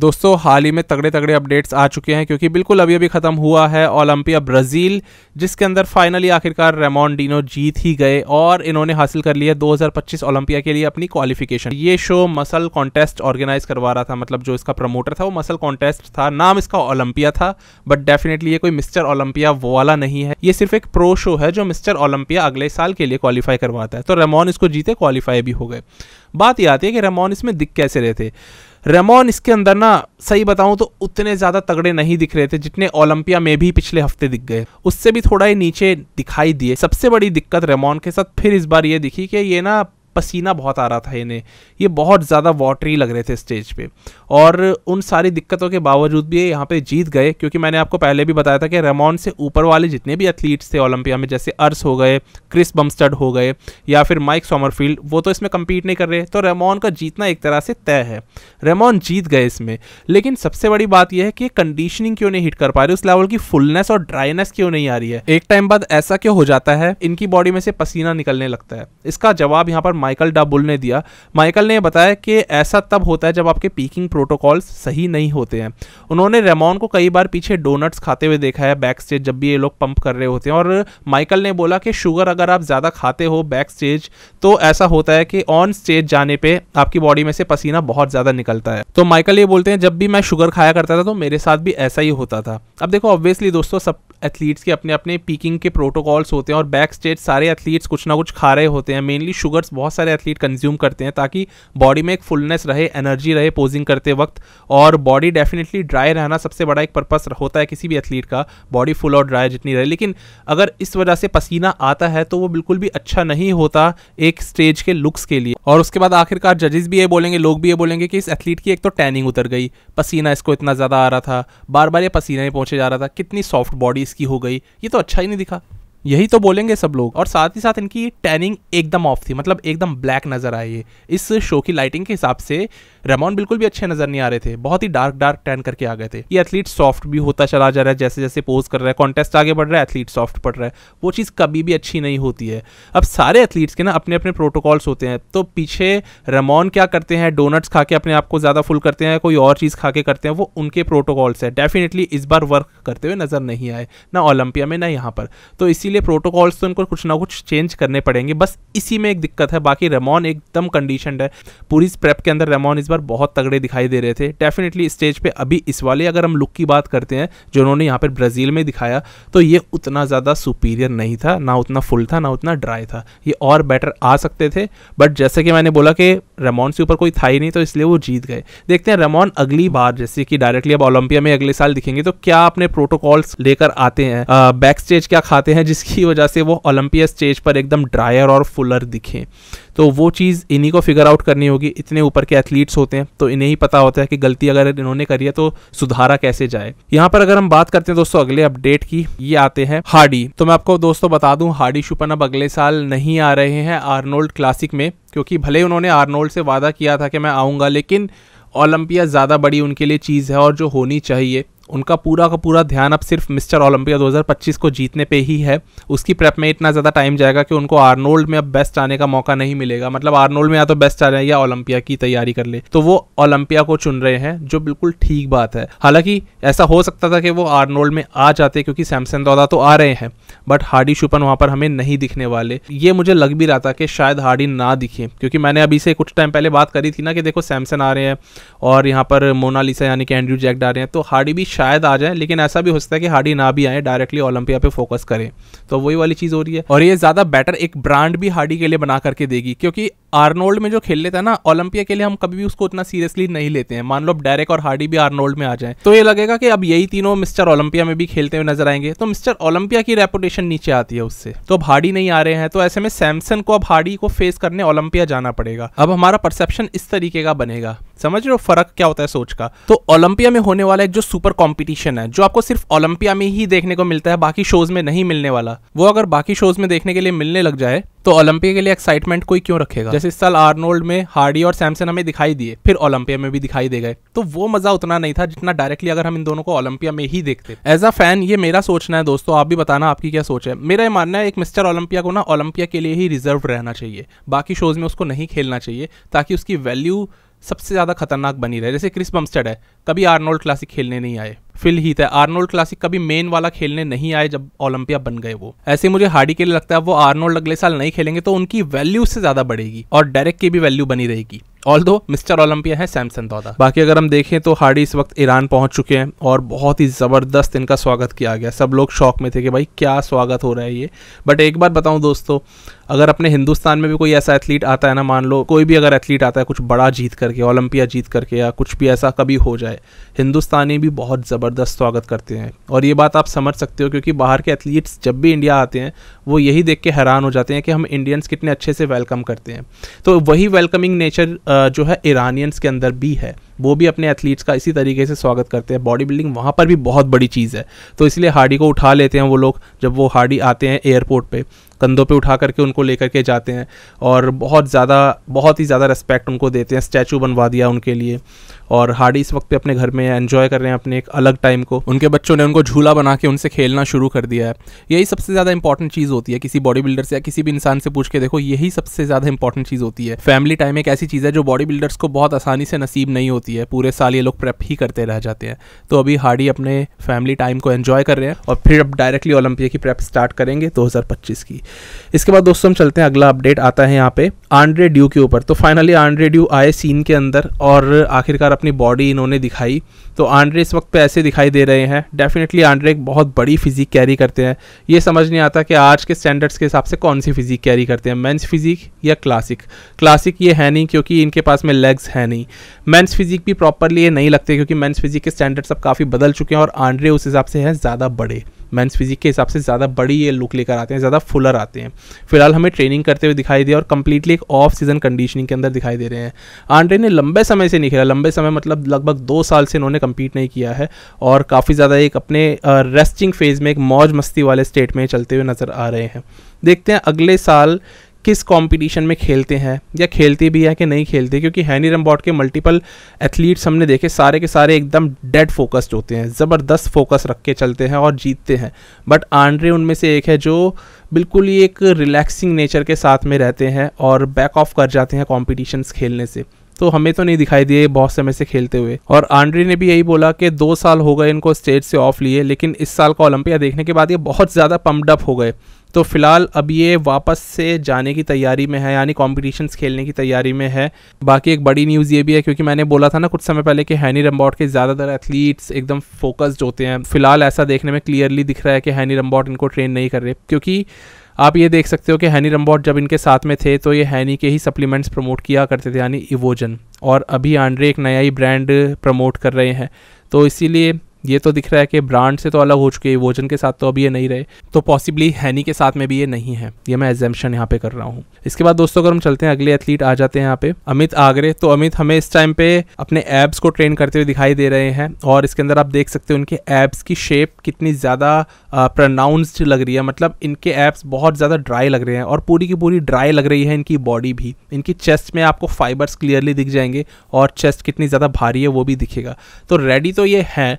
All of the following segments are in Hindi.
दोस्तों हाल ही में तगड़े तगड़े अपडेट्स आ चुके हैं क्योंकि बिल्कुल अभी अभी ख़त्म हुआ है ओलंपिया ब्राज़ील जिसके अंदर फाइनली आखिरकार डीनो जीत ही गए और इन्होंने हासिल कर लिया 2025 ओलंपिया के लिए अपनी क्वालिफिकेशन ये शो मसल कॉन्टेस्ट ऑर्गेनाइज करवा रहा था मतलब जो इसका प्रमोटर था वो मसल कॉन्टेस्ट था नाम इसका ओलंपिया था बट डेफिनेटली ये कोई मिस्टर ओलंपिया वो वाला नहीं है ये सिर्फ एक प्रो शो है जो मिस्टर ओलंपिया अगले साल के लिए क्वालिफाई करवाता है तो रेमोन इसको जीते क्वालिफाई भी हो गए बात यह आती है कि रेमोन इसमें दिख कैसे रहे थे रेमोन इसके अंदर ना सही बताऊं तो उतने ज़्यादा तगड़े नहीं दिख रहे थे जितने ओलंपिया में भी पिछले हफ्ते दिख गए उससे भी थोड़ा ही नीचे दिखाई दिए सबसे बड़ी दिक्कत रेमोन के साथ फिर इस बार ये दिखी कि ये ना पसीना बहुत आ रहा था इन्हें ये बहुत ज़्यादा वाटरी लग रहे थे स्टेज पे और उन सारी दिक्कतों के बावजूद भी ये यहाँ पे जीत गए क्योंकि मैंने आपको पहले भी बताया था कि रेमॉन से ऊपर वाले जितने भी एथलीट्स थे ओलंपिया में जैसे अर्स हो गए क्रिस बम्स्टर्ड हो गए या फिर माइक सोमरफील्ड वो तो इसमें कम्पीट नहीं कर रहे तो रेमॉन का जीतना एक तरह से तय है रेमॉन जीत गए इसमें लेकिन सबसे बड़ी बात यह है कि कंडीशनिंग क्यों नहीं हिट कर पा रही उस लेवल की फुलनेस और ड्राइनेस क्यों नहीं आ रही है एक टाइम बाद ऐसा क्यों हो जाता है इनकी बॉडी में से पसीना निकलने लगता है इसका जवाब यहाँ पर माइकल डाबुल ने दिया माइकल ने बताया कि ऐसा तब होता है जब आपके पीकिंग प्रोटोकॉल्स सही नहीं होते हैं उन्होंने रेमॉन को कई बार पीछे डोनट्स खाते हुए देखा है बैक स्टेज जब भी ये लोग पंप कर रहे होते हैं और माइकल ने बोला कि शुगर अगर आप ज़्यादा खाते हो बैक स्टेज तो ऐसा होता है कि ऑन स्टेज जाने पर आपकी बॉडी में से पसीना बहुत ज़्यादा निकलता है तो माइकल ये बोलते हैं जब भी मैं शुगर खाया करता था तो मेरे साथ भी ऐसा ही होता था अब देखो ऑब्वियसली दोस्तों सब एथलीट्स के अपने अपने पीकिंग के प्रोटोकॉल्स होते हैं और बैक स्टेज सारे एथलीट्स कुछ ना कुछ खा रहे होते हैं मेनली शुगर्स बहुत बहुत सारे एथलीट कंज्यूम करते हैं ताकि बॉडी में एक फुलनेस रहे एनर्जी रहे पोजिंग करते वक्त और बॉडी डेफिनेटली ड्राई रहना सबसे बड़ा एक पर्पस होता है किसी भी एथलीट का बॉडी फुल और ड्राई जितनी रहे लेकिन अगर इस वजह से पसीना आता है तो वो बिल्कुल भी अच्छा नहीं होता एक स्टेज के लुक्स के लिए और उसके बाद आखिरकार जजेस भी ये बोलेंगे लोग भी ये बोलेंगे कि इस एथलीट की एक तो टैनिंग उतर गई पसीना इसको इतना ज़्यादा आ रहा था बार बार ये पसीना ही पहुँचे जा रहा था कितनी सॉफ्ट बॉडी इसकी हो गई ये तो अच्छा ही नहीं दिखा यही तो बोलेंगे सब लोग और साथ ही साथ इनकी टैनिंग एकदम ऑफ थी मतलब एकदम ब्लैक नजर आई है इस शो की लाइटिंग के हिसाब से रेमॉन बिल्कुल भी अच्छे नजर नहीं आ रहे थे बहुत ही डार्क डार्क टैन करके आ गए थे ये एथलीट सॉफ्ट भी होता चला जा रहा है जैसे जैसे पोज कर रहा है कॉन्टेस्ट आगे बढ़ रहा है एथलीट सॉफ्ट पड़ रहा है वो चीज़ कभी भी अच्छी नहीं होती है अब सारे एथलीट्स के ना अपने अपने प्रोटोकॉल्स होते हैं तो पीछे रेमॉन क्या करते हैं डोनट्स खा के अपने आप को ज़्यादा फुल करते हैं कोई और चीज़ खा के करते हैं वो उनके प्रोटोकॉल्स है डेफिनेटली इस बार वर्क करते हुए नज़र नहीं आए ना ओलंपिया में ना यहाँ पर तो इसीलिए प्रोटोकॉल्स तो उनको कुछ ना कुछ चेंज करने पड़ेंगे बस इसी में एक दिक्कत है बाकी रेमॉन एकदम कंडीशन है पूरी प्रेप के अंदर रेमॉन इस बार बहुत तगड़े दिखाई दे रहे थे डेफिनेटली स्टेज पे अभी इस वाले अगर हम लुक की बात करते हैं जो उन्होंने यहाँ पर ब्राज़ील में दिखाया तो ये उतना ज़्यादा सुपीरियर नहीं था ना उतना फुल था ना उतना ड्राई था ये और बेटर आ सकते थे बट जैसे कि मैंने बोला कि रमोन से ऊपर कोई था ही नहीं तो इसलिए वो जीत गए देखते हैं रमोन अगली बार जैसे कि डायरेक्टली अब ओलंपिया में अगले साल दिखेंगे तो क्या अपने प्रोटोकॉल्स लेकर आते हैं बैक स्टेज क्या खाते हैं जिसकी वजह से वो ओलंपिया स्टेज पर एकदम ड्रायर और फुलर दिखें तो वो चीज़ इन्हीं को फिगर आउट करनी होगी इतने ऊपर के एथलीट्स होते हैं तो इन्हें ही पता होता है कि गलती अगर इन्होंने करी है तो सुधारा कैसे जाए यहाँ पर अगर हम बात करते हैं दोस्तों अगले अपडेट की ये आते हैं हार्डी तो मैं आपको दोस्तों बता दूं हार्डी शुपन अब अगले साल नहीं आ रहे हैं आर्नोल्ड क्लासिक में क्योंकि भले उन्होंने आर्नोल्ड से वादा किया था कि मैं आऊँगा लेकिन ओलंपिया ज़्यादा बड़ी उनके लिए चीज़ है और जो होनी चाहिए उनका पूरा का पूरा ध्यान अब सिर्फ मिस्टर ओलंपिया 2025 को जीतने पे ही है उसकी प्रेप में इतना ज़्यादा टाइम जाएगा कि उनको आर्नोल्ड में अब बेस्ट आने का मौका नहीं मिलेगा मतलब आर्नोल्ड में या तो बेस्ट आ जाए या ओलंपिया की तैयारी कर ले तो वो ओलंपिया को चुन रहे हैं जो बिल्कुल ठीक बात है हालांकि ऐसा हो सकता था कि वो आर्नोल्ड में आ जाते क्योंकि सैमसन दौदा तो आ रहे हैं बट हार्डी शुपन वहाँ पर हमें नहीं दिखने वाले ये मुझे लग भी रहा था कि शायद हार्डी ना दिखे क्योंकि मैंने अभी से कुछ टाइम पहले बात करी थी ना कि देखो सैमसन आ रहे हैं और यहाँ पर मोनालिसा यानी कि एंड्रू जैक आ रहे हैं तो हार्डी भी शायद आ जाए लेकिन ऐसा भी हो सकता है कि हार्डी ना भी आए डायरेक्टली ओलंपिया पे फोकस करें तो वही वाली चीज़ हो रही है और ये ज़्यादा बेटर एक ब्रांड भी हार्डी के लिए बना करके देगी क्योंकि आर्नोल्ड में जो खेल लेता है ना ओलंपिया के लिए हम कभी भी उसको उतना सीरियसली नहीं लेते हैं मान लो अब डायरेक्ट और हार्डी भी आर्नोल्ड में आ जाए तो ये लगेगा कि अब यही तीनों मिस्टर ओलंपिया में भी खेलते हुए नजर आएंगे तो मिस्टर ओलंपिया की रेपुटेशन नीचे आती है उससे तो अब हार्डी नहीं आ रहे हैं तो ऐसे में सैमसन को अब हार्डी को फेस करने ओलंपिया जाना पड़ेगा अब हमारा परसेप्शन इस तरीके का बनेगा समझ रहे हो फर्क क्या होता है सोच का तो ओलंपिया में होने वाला एक जो सुपर कॉम्पिटिशन है जो आपको सिर्फ ओलंपिया में ही देखने को मिलता है बाकी शोज में नहीं मिलने वाला वो अगर बाकी शोज में देखने के लिए मिलने लग जाए तो ओलंपिया के लिए एक्साइटमेंट कोई क्यों रखेगा जैसे इस साल आर्नोल्ड में हार्डी और सैमसन हमें दिखाई दिए फिर ओलंपिया में भी दिखाई दे गए तो वो मजा उतना नहीं था जितना डायरेक्टली अगर हम इन दोनों को ओलंपिया में ही देखते एज अ फैन ये मेरा सोचना है दोस्तों आप भी बताना आपकी क्या सोच है मेरा ये मानना है एक मिस्टर ओलंपिया को ना ओलंपिया के लिए ही रिजर्व रहना चाहिए बाकी शोज में उसको नहीं खेलना चाहिए ताकि उसकी वैल्यू सबसे ज़्यादा खतरनाक बनी रहे जैसे क्रिस बमस्टेड है कभी आर्नोल्ड क्लासिक खेलने नहीं आए फिल हीथ है आर्नोल्ड क्लासिक कभी मेन वाला खेलने नहीं आए जब ओलंपिया बन गए वो ऐसे मुझे हार्डी के लिए लगता है वो आर्नोल्ड अगले साल नहीं खेलेंगे तो उनकी वैल्यू उससे ज़्यादा बढ़ेगी और डायरेक्ट की भी वैल्यू बनी रहेगी ऑल दो मिस्टर ओलंपिया है सैमसन दौदा बाकी अगर हम देखें तो हार्डी इस वक्त ईरान पहुंच चुके हैं और बहुत ही ज़बरदस्त इनका स्वागत किया गया सब लोग शौक में थे कि भाई क्या स्वागत हो रहा है ये बट एक बार बताऊं दोस्तों अगर अपने हिंदुस्तान में भी कोई ऐसा एथलीट आता है ना मान लो कोई भी अगर एथलीट आता है कुछ बड़ा जीत करके ओलंपिया जीत करके या कुछ भी ऐसा कभी हो जाए हिंदुस्तानी भी बहुत ज़बरदस्त स्वागत करते हैं और ये बात आप समझ सकते हो क्योंकि बाहर के एथलीट्स जब भी इंडिया आते हैं वो यही देख के हैरान हो जाते हैं कि हम इंडियंस कितने अच्छे से वेलकम करते हैं तो वही वेलकमिंग नेचर जो है ईरानियंस के अंदर भी है वो भी अपने एथलीट्स का इसी तरीके से स्वागत करते हैं बॉडी बिल्डिंग वहाँ पर भी बहुत बड़ी चीज़ है तो इसलिए हार्डी को उठा लेते हैं वो लोग जब वो हार्डी आते हैं एयरपोर्ट पर कंधों पे उठा करके उनको लेकर के जाते हैं और बहुत ज़्यादा बहुत ही ज़्यादा रिस्पेक्ट उनको देते हैं स्टैचू बनवा दिया उनके लिए और हार्डी इस वक्त पे अपने घर में एंजॉय कर रहे हैं अपने एक अलग टाइम को उनके बच्चों ने उनको झूला बना के उनसे खेलना शुरू कर दिया है यही सबसे ज़्यादा इंपॉर्टेंट चीज़ होती है किसी बॉडी बिल्डर से या किसी भी इंसान से पूछ के देखो यही सबसे ज़्यादा इंपॉर्टेंट चीज़ होती है फैमिली टाइम एक ऐसी चीज़ है जो बॉडी बिल्डर्स को बहुत आसानी से नसीब नहीं होती है पूरे साल ये लोग प्रेप ही करते रह जाते हैं तो अभी हार्डी अपने फैमिली टाइम को एंजॉय कर रहे हैं और फिर अब डायरेक्टली ओलंपिया की प्रेप स्टार्ट करेंगे दो की इसके बाद दोस्तों हम चलते हैं अगला अपडेट आता है यहाँ पे आंड्रे ड्यू के ऊपर तो फाइनली आंड्रे ड्यू आए सीन के अंदर और आखिरकार अपनी बॉडी इन्होंने दिखाई तो आंड्रे इस वक्त पे ऐसे दिखाई दे रहे हैं डेफिनेटली आंड्रे एक बहुत बड़ी फिजिक कैरी करते हैं ये समझ नहीं आता कि आज के स्टैंडर्ड्स के हिसाब से कौन सी फिजिक कैरी करते हैं मेंस फिजिक या क्लासिक क्लासिक ये है नहीं क्योंकि इनके पास में लेग्स है नहीं मेंस फिजिक भी प्रॉपरली ये नहीं लगते क्योंकि मैंस फिजिक के स्टैंडर्ड्स अब काफ़ी बदल चुके हैं और आंड्रे उस हिसाब से हैं ज़्यादा बड़े मेंस फिजिक के हिसाब से ज़्यादा बड़ी ये लुक लेकर आते हैं ज़्यादा फुलर आते हैं फिलहाल हमें ट्रेनिंग करते हुए दिखाई दे और कम्प्लीटली एक ऑफ सीजन कंडीशनिंग के अंदर दिखाई दे रहे हैं आंड्रे ने लंबे समय से नहीं खेला लंबे समय मतलब लगभग दो साल से इन्होंने कम्पीट नहीं किया है और काफ़ी ज़्यादा एक अपने रेस्टिंग फेज़ में एक मौज मस्ती वाले स्टेट में चलते हुए नज़र आ रहे हैं देखते हैं अगले साल किस कंपटीशन में खेलते हैं या खेलते भी हैं कि नहीं खेलते क्योंकि हैनी रम्बॉट के मल्टीपल एथलीट्स हमने देखे सारे के सारे एकदम डेड फोकस्ड होते हैं ज़बरदस्त फोकस रख के चलते हैं और जीतते हैं बट आंड्रे उनमें से एक है जो बिल्कुल ही एक रिलैक्सिंग नेचर के साथ में रहते हैं और बैक ऑफ कर जाते हैं कॉम्पिटिशन्स खेलने से तो हमें तो नहीं दिखाई दिए बहुत समय से खेलते हुए और आंड्री ने भी यही बोला कि दो साल हो गए इनको स्टेज से ऑफ लिए लेकिन इस साल का ओलंपिया देखने के बाद ये बहुत ज़्यादा पम्पडअप हो गए तो फिलहाल अब ये वापस से जाने की तैयारी में है यानी कॉम्पिटिशन्स खेलने की तैयारी में है बाकी एक बड़ी न्यूज़ ये भी है क्योंकि मैंने बोला था ना कुछ समय पहले कि हैनी रम्बॉट के ज़्यादातर एथलीट्स एकदम फोकस्ड होते हैं फिलहाल ऐसा देखने में क्लियरली दिख रहा है कि हैनी रम्बॉट इनको ट्रेन नहीं कर रहे क्योंकि आप ये देख सकते हो कि हैनी रम्बॉट जब इनके साथ में थे तो ये हैनी के ही सप्लीमेंट्स प्रमोट किया करते थे यानी इवोजन और अभी आंड्रे एक नया ही ब्रांड प्रमोट कर रहे हैं तो इसीलिए ये तो दिख रहा है कि ब्रांड से तो अलग हो चुके हैं वोजन के साथ तो अभी ये नहीं रहे तो पॉसिबली हैनी के साथ में भी ये नहीं है ये मैं एग्जाम्पन यहाँ पे कर रहा हूँ इसके बाद दोस्तों अगर हम चलते हैं अगले एथलीट आ जाते हैं यहाँ पे अमित आगरे तो अमित हमें इस टाइम पे अपने एब्स को ट्रेन करते हुए दिखाई दे रहे हैं और इसके अंदर आप देख सकते हो उनके एब्स की शेप कितनी ज़्यादा प्रोनाउंस्ड लग रही है मतलब इनके एब्स बहुत ज़्यादा ड्राई लग रहे हैं और पूरी की पूरी ड्राई लग रही है इनकी बॉडी भी इनकी चेस्ट में आपको फाइबर्स क्लियरली दिख जाएंगे और चेस्ट कितनी ज़्यादा भारी है वो भी दिखेगा तो रेडी तो ये है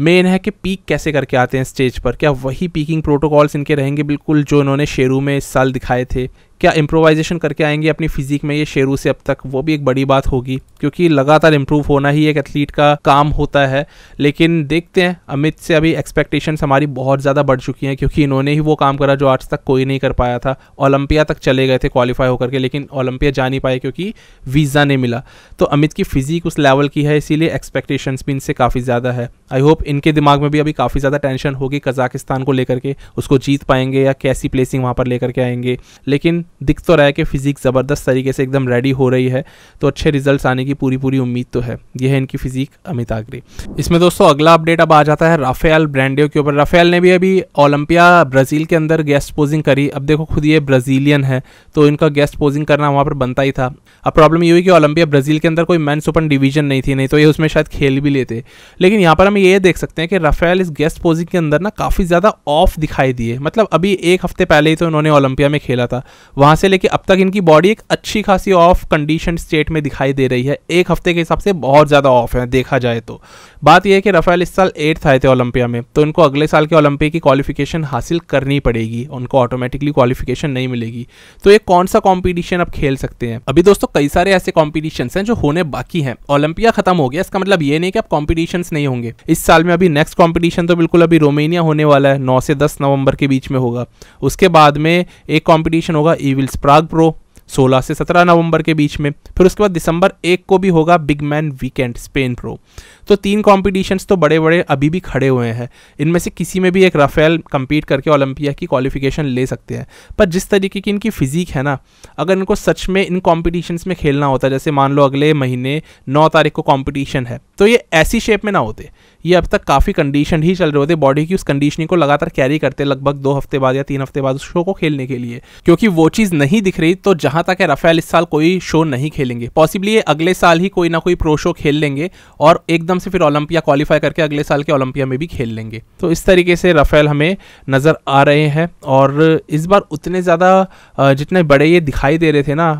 मेन है कि पीक कैसे करके आते हैं स्टेज पर क्या वही पीकिंग प्रोटोकॉल्स इनके रहेंगे बिल्कुल जो इन्होंने शेरू में इस साल दिखाए थे क्या इम्प्रोवाइजेशन करके आएंगे अपनी फिजिक में ये शेरू से अब तक वो भी एक बड़ी बात होगी क्योंकि लगातार इम्प्रूव होना ही एक एथलीट का काम होता है लेकिन देखते हैं अमित से अभी एक्सपेक्टेशंस हमारी बहुत ज़्यादा बढ़ चुकी हैं क्योंकि इन्होंने ही वो काम करा जो आज तक कोई नहीं कर पाया था ओलंपिया तक चले गए थे क्वालिफाई होकर के लेकिन ओलंपिया जा नहीं पाए क्योंकि वीज़ा नहीं मिला तो अमित की फिजिक उस लेवल की है इसीलिए एक्सपेक्टेशंस भी इनसे काफ़ी ज़्यादा है आई होप इनके दिमाग में भी अभी काफ़ी ज़्यादा टेंशन होगी कजाकिस्तान को लेकर के उसको जीत पाएंगे या कैसी प्लेसिंग वहाँ पर लेकर के आएंगे लेकिन दिख तो रहा है कि फिज़िक्स ज़बरदस्त तरीके से एकदम रेडी हो रही है तो अच्छे रिजल्ट्स आने की पूरी पूरी उम्मीद तो है यह है इनकी फिजिक अमित आगरी इसमें दोस्तों अगला अपडेट अब आ जाता है राफेल ब्रांडियो के ऊपर राफेल ने भी अभी ओलंपिया ब्राज़ील के अंदर गेस्ट पोजिंग करी अब देखो खुद ये ब्राज़ीलियन है तो इनका गेस्ट पोजिंग करना वहाँ पर बनता ही था अब प्रॉब्लम ये हुई कि ओलंपिया ब्राज़ील के अंदर कोई मैंस ओपन डिवीजन नहीं थी नहीं तो ये उसमें शायद खेल भी लेते लेकिन यहाँ पर हम ये देख सकते हैं कि राफेल इस गेस्ट पोजिंग के अंदर ना काफ़ी ज़्यादा ऑफ दिखाई दिए मतलब अभी एक हफ्ते पहले ही तो इन्होंने ओलंपिया में खेला था वहां से लेके अब तक इनकी बॉडी एक अच्छी खासी ऑफ कंडीशन स्टेट में दिखाई दे रही है एक हफ्ते के हिसाब से बहुत ज़्यादा ऑफ है देखा जाए तो बात यह है कि रफेल इस साल एट्थ आए थे ओलंपिया में तो इनको अगले साल के ओलंपिक की क्वालिफिकेशन हासिल करनी पड़ेगी उनको ऑटोमेटिकली क्वालिफिकेशन नहीं मिलेगी तो ये कौन सा कॉम्पिटिशन आप खेल सकते हैं अभी दोस्तों कई सारे ऐसे कॉम्पिटिशन है जो होने बाकी हैं ओलंपिया खत्म हो गया इसका मतलब ये नहीं कि अब कॉम्पिटिशन नहीं होंगे इस साल में अभी नेक्स्ट कॉम्पिटिशन तो बिल्कुल अभी रोमेनिया होने वाला है नौ से दस नवंबर के बीच में होगा उसके बाद में एक कॉम्पिटिशन होगा ईविल प्राग प्रो 16 से 17 नवंबर के बीच में फिर उसके बाद दिसंबर एक को भी होगा big man weekend Spain pro तो तीन कॉम्पिटिशन्स तो बड़े बड़े अभी भी खड़े हुए हैं इनमें से किसी में भी एक राफेल कम्पीट करके ओलंपिया की क्वालिफिकेशन ले सकते हैं पर जिस तरीके की इनकी फिजिक है ना अगर इनको सच में इन कॉम्पिटिशन्स में खेलना होता जैसे मान लो अगले महीने नौ तारीख को कॉम्पिटिशन है तो ये ऐसी शेप में ना होते ये अब तक काफ़ी कंडीशन ही चल रहे होते बॉडी की उस कंडीशनिंग को लगातार कैरी करते लगभग दो हफ्ते बाद या तीन हफ्ते बाद उस शो को खेलने के लिए क्योंकि वो चीज़ नहीं दिख रही तो जहाँ तक है राफेल इस साल कोई शो नहीं खेलेंगे पॉसिबली अगले साल ही कोई ना कोई प्रो शो खेल लेंगे और एकदम एकदम से फिर ओलंपिया क्वालिफाई करके अगले साल के ओलंपिया में भी खेल लेंगे तो इस तरीके से राफेल हमें नज़र आ रहे हैं और इस बार उतने ज़्यादा जितने बड़े ये दिखाई दे रहे थे ना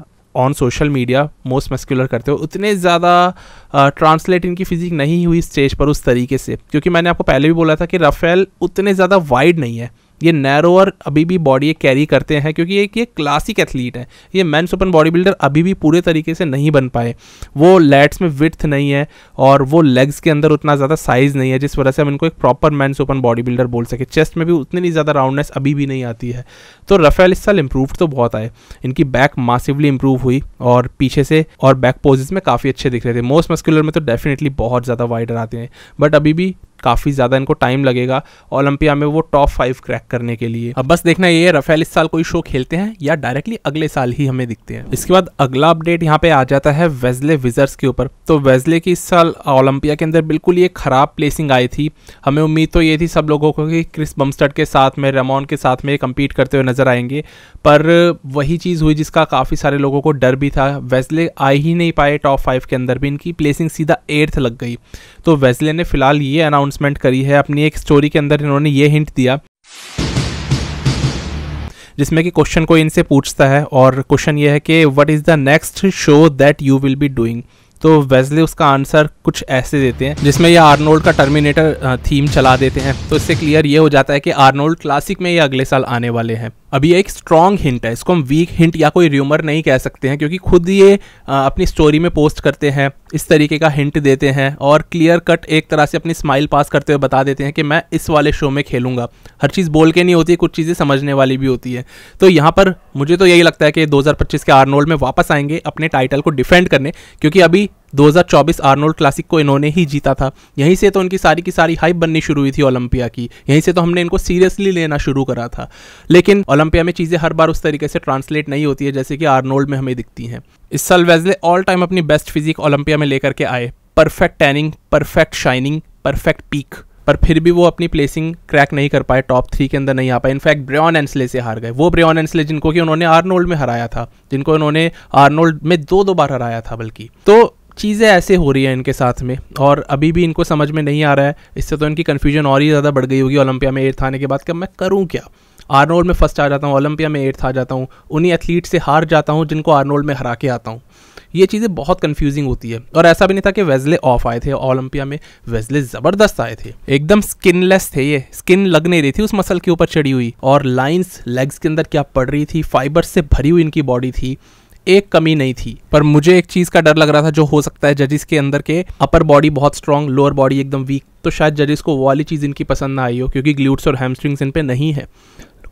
on social media most muscular करते हो उतने ज़्यादा ट्रांसलेट इनकी फिजिक नहीं हुई स्टेज पर उस तरीके से क्योंकि मैंने आपको पहले भी बोला था कि राफेल उतने ज़्यादा वाइड नहीं है ये नैरोअर अभी भी बॉडी कैरी करते हैं क्योंकि एक ये क्लासिक एथलीट है ये मैंस ओपन बॉडी बिल्डर अभी भी पूरे तरीके से नहीं बन पाए वो लेट्स में विथ नहीं है और वो लेग्स के अंदर उतना ज़्यादा साइज़ नहीं है जिस वजह से हम इनको एक proper men's open bodybuilder बोल सके चेस्ट में भी उतनी ज़्यादा राउंडनेस अभी भी नहीं आती है तो रफेल इस साल इम्प्रूव तो बहुत आए इनकी बैक मासिवली इम्प्रूव हुई और पीछे से और बैक पोजिस में काफ़ी अच्छे दिख रहे थे मोस्ट मस्कुलर में तो डेफिनेटली बहुत ज़्यादा वाइडर आते हैं बट अभी भी काफ़ी ज़्यादा इनको टाइम लगेगा ओलंपिया में वो टॉप फाइव क्रैक करने के लिए अब बस देखना ये रफेल इस साल कोई शो खेलते हैं या डायरेक्टली अगले साल ही हमें दिखते हैं इसके बाद अगला अपडेट यहाँ पे आ जाता है वेजले विजर्स के ऊपर तो वेजले की इस साल ओलंपिया के अंदर बिल्कुल ये खराब प्लेसिंग आई थी हमें उम्मीद तो ये थी सब लोगों को कि क्रिस बम्स्टर्ड के साथ में रेमॉन के साथ में कम्पीट करते हुए नजर आएंगे पर वही चीज़ हुई जिसका काफ़ी सारे लोगों को डर भी था वेजले आ ही नहीं पाए टॉप फाइव के अंदर भी इनकी प्लेसिंग सीधा एट्थ लग गई तो वेजले ने फिलहाल ये अनाउंस अनाउंसमेंट करी है अपनी एक स्टोरी के अंदर इन्होंने ये हिंट दिया जिसमें कि क्वेश्चन को इनसे पूछता है और क्वेश्चन ये है कि what is the next show that you will be doing तो वेजले उसका आंसर कुछ ऐसे देते हैं जिसमें यह आर्नोल्ड का टर्मिनेटर थीम चला देते हैं तो इससे क्लियर ये हो जाता है कि आर्नोल्ड क्लासिक में ये अगले साल आने वाले हैं अब ये एक स्ट्रॉन्ग हिंट है इसको हम वीक हिंट या कोई र्यूमर नहीं कह सकते हैं क्योंकि खुद ये अपनी स्टोरी में पोस्ट करते हैं इस तरीके का हिंट देते हैं और क्लियर कट एक तरह से अपनी स्माइल पास करते हुए बता देते हैं कि मैं इस वाले शो में खेलूंगा हर चीज़ बोल के नहीं होती कुछ चीज़ें समझने वाली भी होती है तो यहाँ पर मुझे तो यही लगता है कि दो के आर्नोल्ड में वापस आएंगे अपने टाइटल को डिफेंड करने क्योंकि अभी 2024 आर्नोल्ड क्लासिक को इन्होंने ही जीता था यहीं से तो इनकी सारी की सारी हाइप बननी शुरू हुई थी ओलंपिया की यहीं से तो हमने इनको सीरियसली लेना शुरू करा था लेकिन ओलंपिया में चीज़ें हर बार उस तरीके से ट्रांसलेट नहीं होती है जैसे कि आर्नोल्ड में हमें दिखती हैं इस साल वेजले ऑल टाइम अपनी बेस्ट फिजिक ओलंपिया में लेकर के आए perfect tanning perfect shining perfect peak पर फिर भी वो अपनी प्लेसिंग क्रैक नहीं कर पाए टॉप थ्री के अंदर नहीं आ पाए इनफैक्ट ब्रियन एंसले से हार गए वो ब्रियन एंसले जिनको कि उन्होंने आर्नोल्ड में हराया था जिनको उन्होंने आर्नोल्ड में दो दो बार हराया था बल्कि तो चीज़ें ऐसे हो रही हैं इनके साथ में और अभी भी इनको समझ में नहीं आ रहा है इससे तो इनकी कन्फ्यूजन और ही ज़्यादा बढ़ गई होगी ओलंपिया में एट्थ आने के बाद कि मैं करूँ क्या आर्नोल्ड में फर्स्ट आ जाता हूँ ओलंपिया में एट्थ आ जाता हूँ उन्हीं एथलीट से हार जाता हूँ जिनको आर्नोल्ड में हरा के आता हूँ ये चीज़ें बहुत कंफ्यूजिंग होती है और ऐसा भी नहीं था कि वेजले ऑफ आए थे ओलंपिया में वेजले ज़बरदस्त आए थे एकदम स्किनलेस थे ये स्किन लग नहीं रही थी उस मसल के ऊपर चढ़ी हुई और लाइन्स लेग्स के अंदर क्या पड़ रही थी फाइबर से भरी हुई इनकी बॉडी थी एक कमी नहीं थी पर मुझे एक चीज का डर लग रहा था जो हो सकता है जजिस के अंदर के अपर बॉडी बहुत स्ट्रांग लोअर बॉडी एकदम वीक तो शायद जजिस को वो वाली चीज़ इनकी पसंद ना आई हो क्योंकि ग्लूट्स और हैमस्ट्रिंग्स इन पे नहीं है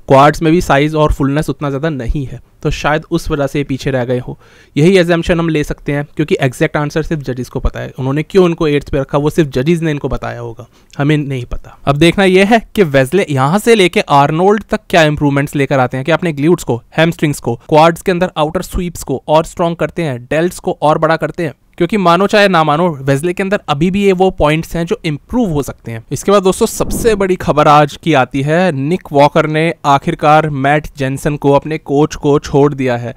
क्वार्ट्स में भी साइज़ और फुलनेस उतना ज़्यादा नहीं है तो शायद उस वजह से ये पीछे रह गए हो यही एग्जामेशन हम ले सकते हैं क्योंकि एग्जैक्ट आंसर सिर्फ जजेस को पता है उन्होंने क्यों इनको एट्थ पे रखा वो सिर्फ जजेस ने इनको बताया होगा हमें नहीं पता अब देखना यह है कि वेजले यहाँ से लेके आर्नोल्ड तक क्या इंप्रूवमेंट्स लेकर आते हैं कि अपने ग्लूट्स को हेमस्ट्रिंग्स को क्वार्ड्स के अंदर आउटर स्वीप्स को और स्ट्रॉन्ग करते हैं डेल्ट को और बड़ा करते हैं क्योंकि मानो चाहे ना मानो वेजले के अंदर अभी भी ये वो पॉइंट्स हैं जो इम्प्रूव हो सकते हैं इसके बाद दोस्तों सबसे बड़ी खबर आज की आती है निक वॉकर ने आखिरकार मैट जेंसन को अपने कोच को छोड़ दिया है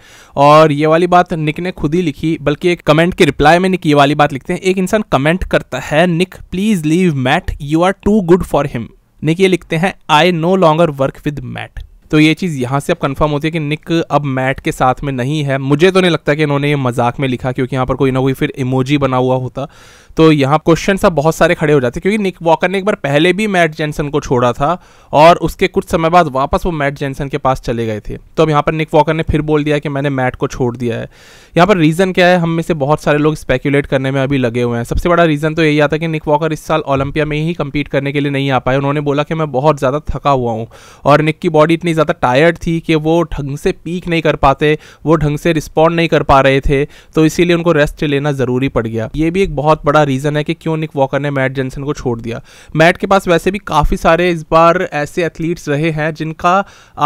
और ये वाली बात निक ने खुद ही लिखी बल्कि एक कमेंट के रिप्लाई में निक ये वाली बात लिखते हैं एक इंसान कमेंट करता है Nick please leave Matt you are too good for him Nick ये लिखते हैं I no longer work with Matt तो ये चीज़ यहाँ से अब कंफर्म होती है कि निक अब मैट के साथ में नहीं है मुझे तो नहीं लगता कि इन्होंने ये मजाक में लिखा क्योंकि यहाँ पर कोई ना कोई फिर इमोजी बना हुआ होता तो यहाँ क्वेश्चन सब बहुत सारे खड़े हो जाते क्योंकि निक वॉकर ने एक बार पहले भी मैट जेंसन को छोड़ा था और उसके कुछ समय बाद वापस वो मैट जेंसन के पास चले गए थे तो अब यहाँ पर निक वॉकर ने फिर बोल दिया कि मैंने मैट को छोड़ दिया है यहाँ पर रीज़न क्या है हम में से बहुत सारे लोग स्पेकुलेट करने में अभी लगे हुए हैं सबसे बड़ा रीज़न तो यही आता कि निक वॉकर इस साल ओलंपिया में ही कम्पीट करने के लिए नहीं आ पाए उन्होंने बोला कि मैं बहुत ज़्यादा थका हुआ हूँ और निक की बॉडी इतनी ज़्यादा टायर्ड थी कि वो ढंग से पीक नहीं कर पाते वो ढंग से रिस्पॉन्ड नहीं कर पा रहे थे तो इसीलिए उनको रेस्ट लेना ज़रूरी पड़ गया ये भी एक बहुत बड़ा रीज़न है कि क्यों निक वॉकर ने मैट जेंसन को छोड़ दिया मैट के पास वैसे भी काफ़ी सारे इस बार ऐसे एथलीट्स रहे हैं जिनका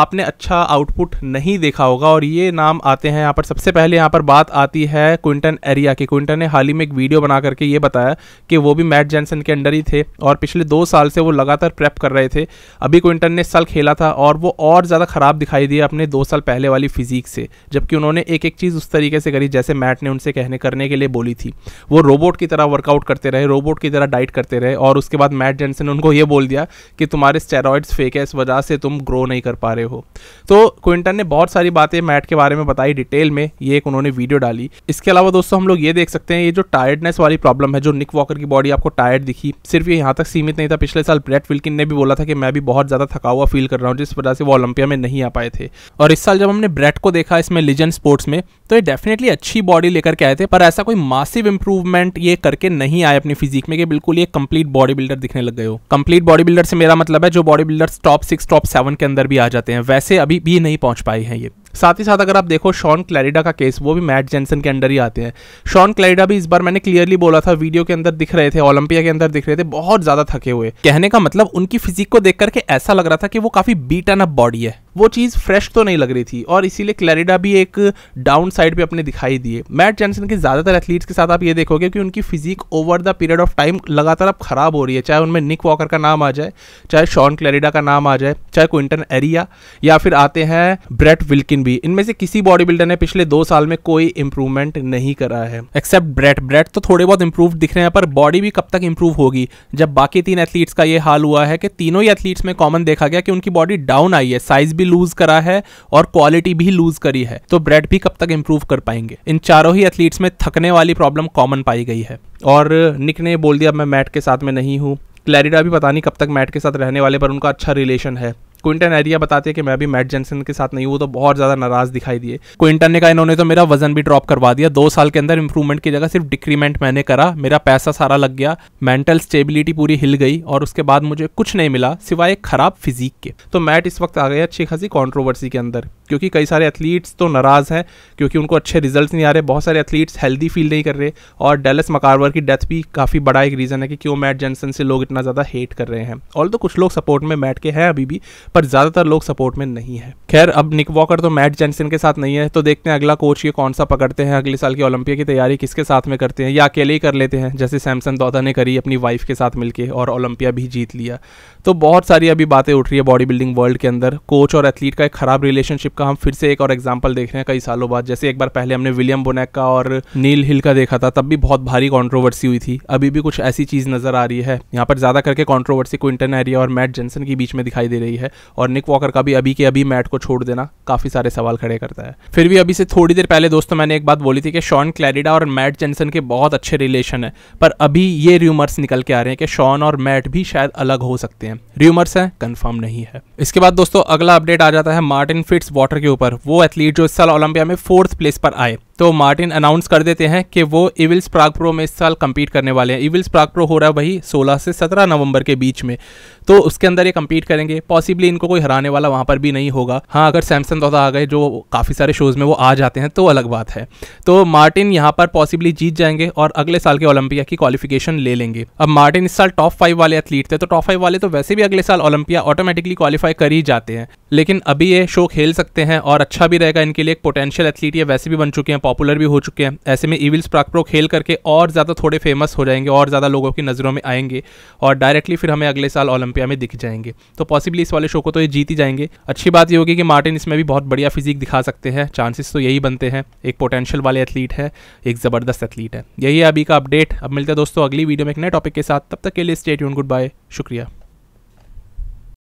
आपने अच्छा आउटपुट नहीं देखा होगा और ये नाम आते हैं यहाँ पर सबसे पहले यहाँ पर बात आती है क्विंटन एरिया की क्विंटन ने हाल ही में एक वीडियो बना करके ये बताया कि वो भी मैट जेंसन के अंडर ही थे और पिछले दो साल से वो लगातार प्रेप कर रहे थे अभी क्विंटन ने साल खेला था और वो और ज़्यादा ख़राब दिखाई दिया अपने दो साल पहले वाली फिजिक से जबकि उन्होंने एक एक चीज़ उस तरीके से करी जैसे मैट ने उनसे कहने करने के लिए बोली थी वो रोबोट की तरह वर्कआउट वर्कआउट करते रहे रोबोट की तरह डाइट करते रहे और उसके बाद मैट जेंसन ने उनको ये बोल दिया कि तुम्हारे स्टेरॉइड्स फेक है इस वजह से तुम ग्रो नहीं कर पा रहे हो तो क्विंटन ने बहुत सारी बातें मैट के बारे में बताई डिटेल में ये एक उन्होंने वीडियो डाली इसके अलावा दोस्तों हम लोग ये देख सकते हैं ये जो टायर्डनेस वाली प्रॉब्लम है जो निक वॉकर की बॉडी आपको टायर्ड दिखी सिर्फ ये यहाँ तक सीमित नहीं था पिछले साल ब्रेट विल्किन ने भी बोला था कि मैं भी बहुत ज़्यादा थका हुआ फील कर रहा हूँ जिस वजह से वो ओलंपिया में नहीं आ पाए थे और इस साल जब हमने ब्रेट को देखा इसमें लिजन स्पोर्ट्स में तो ये डेफिनेटली अच्छी बॉडी लेकर के आए थे पर ऐसा कोई मासिव इंप्रूवमेंट ये करके नहीं आए अपनी फिजिक में कि बिल्कुल ये कंप्लीट बॉडी बिल्डर दिखने लग गए हो कंप्लीट बॉडी बिल्डर से मेरा मतलब है जो bodybuilder top six top seven के अंदर भी आ जाते हैं वैसे अभी भी नहीं पहुंच पाए हैं ये साथ ही साथ अगर आप देखो शॉन क्लैरिडा का केस वो भी मैट जेंसन के अंडर ही आते हैं शॉन क्लैरिडा भी इस बार मैंने क्लियरली बोला था वीडियो के अंदर दिख रहे थे ओलंपिया के अंदर दिख रहे थे बहुत ज्यादा थके हुए कहने का मतलब उनकी फिजिक को देख करके ऐसा लग रहा था कि वो काफी बीटन अप बॉडी है वो चीज़ फ्रेश तो नहीं लग रही थी और इसीलिए क्लैरिडा भी एक डाउन साइड पे अपने दिखाई दिए मैट जैनसन के ज़्यादातर एथलीट्स के साथ आप ये देखोगे कि उनकी physique over the period of time लगातार अब खराब हो रही है चाहे उनमें निक वॉकर का नाम आ जाए चाहे शॉन क्लैरिडा का नाम आ जाए चाहे क्विंटन एरिया या फिर आते हैं ब्रेट विल्किन भी इनमें से किसी बॉडी बिल्डर ने पिछले दो साल में कोई इंप्रूवमेंट नहीं करा है एक्सेप्ट ब्रेट ब्रेट तो थोड़े बहुत इंप्रूव दिख रहे हैं पर बॉडी भी कब तक इंप्रूव होगी जब बाकी तीन एथलीट्स का ये हाल हुआ है कि तीनों ही एथलीट्स में कॉमन देखा गया कि उनकी बॉडी डाउन आई है साइज भी लूज करा है और क्वालिटी भी लूज करी है तो ब्रेट भी कब तक इंप्रूव कर पाएंगे इन चारों ही एथलीट्स में थकने वाली प्रॉब्लम कॉमन पाई गई है और निक ने बोल दिया मैं मैट के साथ में नहीं हूँ क्लैरिडा भी पता नहीं कब तक मैट के साथ रहने वाले पर उनका अच्छा रिलेशन है क्विंटन एरिया बताते हैं कि मैं भी मैट जेंसन के साथ नहीं हूँ तो बहुत ज़्यादा नाराज दिखाई दिए क्विंटन ने कहा इन्होंने तो मेरा वजन भी ड्रॉप करवा दिया दो साल के अंदर इंप्रूवमेंट की जगह सिर्फ डिक्रीमेंट मैंने करा मेरा पैसा सारा लग गया मेंटल स्टेबिलिटी पूरी हिल गई और उसके बाद मुझे कुछ नहीं मिला सिवाय खराब फिजिक के तो मैट इस वक्त आ गया अच्छी खासी कॉन्ट्रोवर्सी के अंदर क्योंकि कई सारे एथलीट्स तो नाराज़ हैं क्योंकि उनको अच्छे रिजल्ट नहीं आ रहे बहुत सारे एथलीट्स हेल्दी फील नहीं कर रहे और डेलस मकारवर की डेथ भी काफ़ी बड़ा एक रीज़न है कि क्यों मैट जेंसन से लोग इतना ज़्यादा हेट कर रहे हैं और तो कुछ लोग सपोर्ट में मैट के हैं अभी भी पर ज़्यादातर लोग सपोर्ट में नहीं है खैर अब निक वॉकर तो मैट जेंसन के साथ नहीं है तो देखते हैं अगला कोच ये कौन सा पकड़ते हैं अगले साल की ओलंपिया की तैयारी किसके साथ में करते हैं या अकेले ही कर लेते हैं जैसे सैमसन दौदा ने करी अपनी वाइफ के साथ मिलकर और ओलंपिया भी जीत लिया तो बहुत सारी अभी बातें उठ रही है बॉडी बिल्डिंग वर्ल्ड के अंदर कोच और एथलीट का एक खराब रिलेशनशिप का हम फिर से एक और एग्जाम्पल देख रहे हैं कई सालों बाद जैसे एक बार पहले हमने विलियम बोनेक का और नील हिल का देखा था तब भी बहुत भारी कॉन्ट्रोवर्सी हुई थी अभी भी कुछ ऐसी चीज़ नजर आ रही है यहाँ पर ज़्यादा करके कॉन्ट्रोवर्सी क्विंटन एरिया और मैट जेंसन के बीच में दिखाई दे रही है और निक वॉकर का भी अभी के अभी मैट को छोड़ देना काफ़ी सारे सवाल खड़े करता है फिर भी अभी से थोड़ी देर पहले दोस्तों मैंने एक बात बोली थी कि शॉन क्लैरिडा और मैट जेंसन के बहुत अच्छे रिलेशन है पर अभी ये र्यूमर्स निकल के आ रहे हैं कि शॉन और मैट भी शायद अलग हो सकते हैं र्यूमर्स हैं कन्फर्म नहीं है इसके बाद दोस्तों अगला अपडेट आ जाता है मार्टिन फिट्स वॉट वाटर के ऊपर वो एथलीट जो इस साल ओलंपिया में फोर्थ प्लेस पर आए तो मार्टिन अनाउंस कर देते हैं कि वो इविल्स प्राग प्रो में इस साल कम्पीट करने वाले हैं इविल्स प्राग प्रो हो रहा है वही 16 से 17 नवंबर के बीच में तो उसके अंदर ये कम्पीट करेंगे पॉसिबली इनको कोई हराने वाला वहाँ पर भी नहीं होगा हाँ अगर सैमसंग दौदा आ गए जो काफ़ी सारे शोज़ में वो आ जाते हैं तो अलग बात है तो मार्टिन यहाँ पर पॉसिबली जीत जाएंगे और अगले साल के ओलंपिया की क्वालिफिकेशन ले लेंगे अब मार्टिन इस साल टॉप फाइव वाले एथलीट थे तो टॉप फाइव वाले तो वैसे भी अगले साल ओलंपिया ऑटोमेटिकली क्वालिफाई कर ही जाते हैं लेकिन अभी ये शो खेल सकते हैं और अच्छा भी रहेगा इनके लिए एक पोटेंशियल एथलीट ये वैसे भी बन चुके हैं पॉपुलर भी हो चुके हैं ऐसे में इविल्स प्राकप्रो खेल करके और ज़्यादा थोड़े फेमस हो जाएंगे और ज़्यादा लोगों की नज़रों में आएंगे और डायरेक्टली फिर हमें अगले साल ओलंपिया में दिख जाएंगे तो पॉसिबली इस वाले शो को तो ये जीत ही जाएंगे अच्छी बात ये होगी कि मार्टिन इसमें भी बहुत बढ़िया फिजिक दिखा सकते हैं चांसेस तो यही बनते हैं एक पोटेंशियल वाले एथलीट है एक ज़बरदस्त एथलीट है यही है अभी का अपडेट अब मिलता है दोस्तों अगली वीडियो में एक नए टॉपिक के साथ तब तक के लिए स्टेट यून गुड बाय शुक्रिया